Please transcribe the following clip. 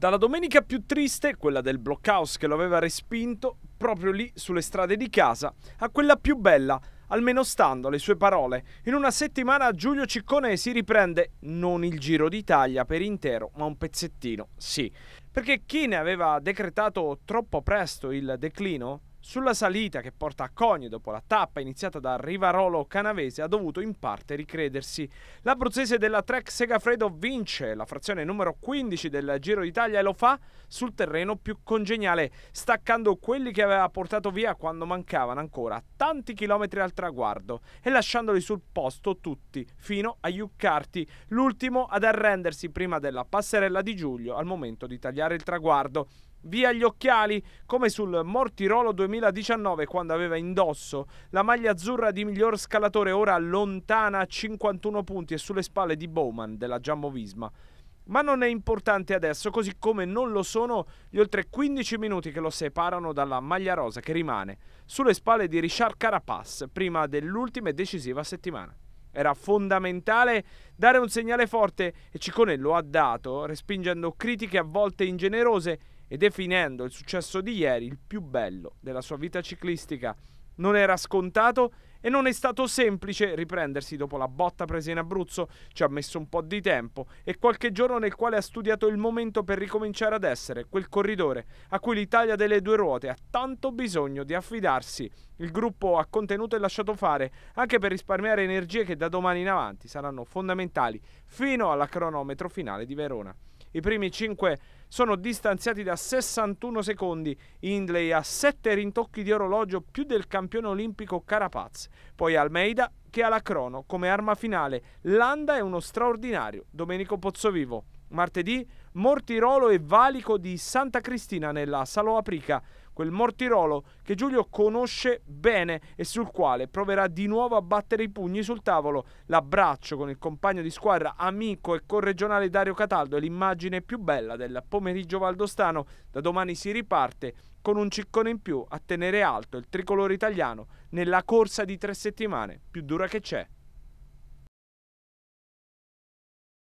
Dalla domenica più triste, quella del blockhouse che lo aveva respinto, proprio lì sulle strade di casa, a quella più bella, almeno stando alle sue parole. In una settimana Giulio Ciccone si riprende non il Giro d'Italia per intero, ma un pezzettino, sì. Perché chi ne aveva decretato troppo presto il declino sulla salita che porta a Cogne dopo la tappa iniziata da Rivarolo Canavese ha dovuto in parte ricredersi. L'abruzzese della Trek Segafredo vince la frazione numero 15 del Giro d'Italia e lo fa sul terreno più congeniale, staccando quelli che aveva portato via quando mancavano ancora tanti chilometri al traguardo e lasciandoli sul posto tutti fino a Iuccarti, l'ultimo ad arrendersi prima della passerella di Giulio al momento di tagliare il traguardo. Via gli occhiali, come sul Mortirolo 2019 quando aveva indosso la maglia azzurra di miglior scalatore ora lontana a 51 punti e sulle spalle di Bowman della Giammo Visma. Ma non è importante adesso, così come non lo sono gli oltre 15 minuti che lo separano dalla maglia rosa che rimane sulle spalle di Richard Carapaz prima dell'ultima e decisiva settimana. Era fondamentale dare un segnale forte e Ciccone lo ha dato, respingendo critiche a volte ingenerose e definendo il successo di ieri il più bello della sua vita ciclistica. Non era scontato e non è stato semplice riprendersi dopo la botta presa in Abruzzo, ci ha messo un po' di tempo e qualche giorno nel quale ha studiato il momento per ricominciare ad essere quel corridore a cui l'Italia delle due ruote ha tanto bisogno di affidarsi. Il gruppo ha contenuto e lasciato fare anche per risparmiare energie che da domani in avanti saranno fondamentali fino alla cronometro finale di Verona. I primi 5 sono distanziati da 61 secondi. Hindley ha 7 rintocchi di orologio più del campione olimpico Carapaz. Poi Almeida che ha la crono come arma finale. Landa è uno straordinario. Domenico Pozzovivo. Martedì Mortirolo e Valico di Santa Cristina nella Aprica quel mortirolo che Giulio conosce bene e sul quale proverà di nuovo a battere i pugni sul tavolo. L'abbraccio con il compagno di squadra, amico e corregionale Dario Cataldo è l'immagine più bella del pomeriggio valdostano. Da domani si riparte con un ciccone in più a tenere alto il tricolore italiano nella corsa di tre settimane più dura che c'è.